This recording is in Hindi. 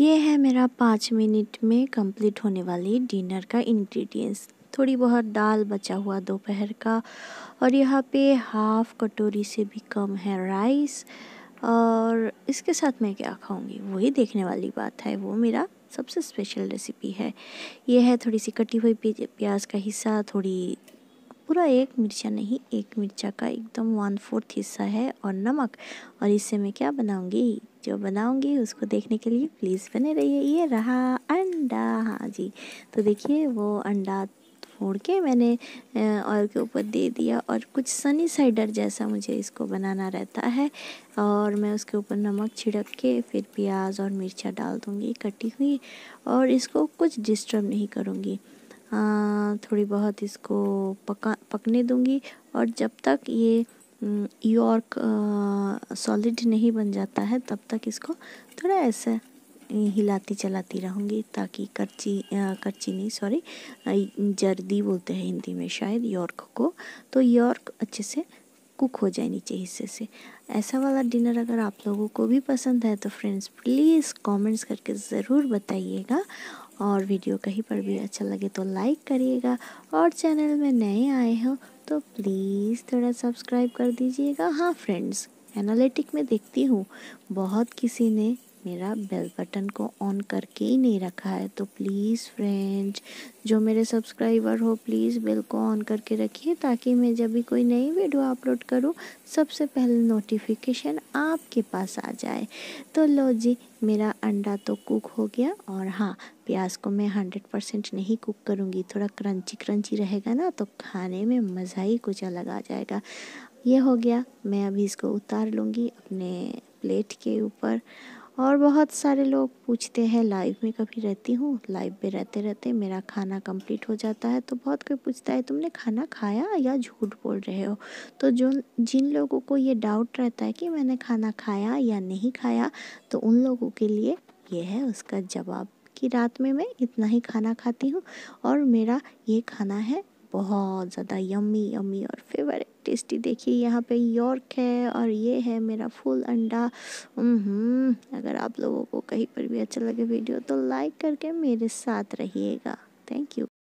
ये है मेरा पाँच मिनट में कंप्लीट होने वाली डिनर का इंग्रेडिएंट्स थोड़ी बहुत दाल बचा हुआ दोपहर का और यहाँ पे हाफ कटोरी से भी कम है राइस और इसके साथ मैं क्या खाऊंगी वही देखने वाली बात है वो मेरा सबसे स्पेशल रेसिपी है ये है थोड़ी सी कटी हुई प्याज का हिस्सा थोड़ी पूरा एक मिर्चा नहीं एक मिर्चा का एकदम वन फोर्थ हिस्सा है और नमक और इससे मैं क्या बनाऊंगी जो बनाऊंगी उसको देखने के लिए प्लीज़ बने रहिए ये रहा अंडा हाँ जी तो देखिए वो अंडा फोड़ के मैंने ऑयल के ऊपर दे दिया और कुछ सनी साइडर जैसा मुझे इसको बनाना रहता है और मैं उसके ऊपर नमक छिड़क के फिर प्याज और मिर्चा डाल दूँगी कटी हुई और इसको कुछ डिस्टर्ब नहीं करूँगी थोड़ी बहुत इसको पका पकने दूंगी और जब तक ये यॉर्क सॉलिड नहीं बन जाता है तब तक इसको थोड़ा ऐसा हिलाती चलाती रहूँगी ताकि करची आ, करची नहीं सॉरी जर्दी बोलते हैं हिंदी में शायद यॉर्क को तो यॉर्क अच्छे से कुक हो जाए नीचे हिस्से से ऐसा वाला डिनर अगर आप लोगों को भी पसंद है तो फ्रेंड्स प्लीज़ कमेंट्स करके ज़रूर बताइएगा और वीडियो कहीं पर भी अच्छा लगे तो लाइक करिएगा और चैनल में नए आए हो तो प्लीज़ थोड़ा सब्सक्राइब कर दीजिएगा हाँ फ्रेंड्स एनालिटिक में देखती हूँ बहुत किसी ने मेरा बेल बटन को ऑन करके ही नहीं रखा है तो प्लीज़ फ्रेंड्स जो मेरे सब्सक्राइबर हो प्लीज़ बेल को ऑन करके रखिए ताकि मैं जब भी कोई नई वीडियो अपलोड करूँ सबसे पहले नोटिफिकेशन आपके पास आ जाए तो लो जी मेरा अंडा तो कुक हो गया और हाँ प्याज को मैं हंड्रेड परसेंट नहीं कुक करूँगी थोड़ा क्रंची क्रंची रहेगा ना तो खाने में मज़ा ही कुछ अलग आ जाएगा ये हो गया मैं अभी इसको उतार लूँगी अपने प्लेट के ऊपर और बहुत सारे लोग पूछते हैं लाइव में कभी रहती हूँ लाइव पे रहते रहते मेरा खाना कंप्लीट हो जाता है तो बहुत कोई पूछता है तुमने खाना खाया या झूठ बोल रहे हो तो जो जिन लोगों को ये डाउट रहता है कि मैंने खाना खाया या नहीं खाया तो उन लोगों के लिए ये है उसका जवाब कि रात में मैं इतना ही खाना खाती हूँ और मेरा ये खाना है बहुत ज़्यादा यम्मी यम्मी और फेवरेट टेस्टी देखिए यहाँ पे यॉर्क है और ये है मेरा फुल अंडा अगर आप लोगों को कहीं पर भी अच्छा लगे वीडियो तो लाइक करके मेरे साथ रहिएगा थैंक यू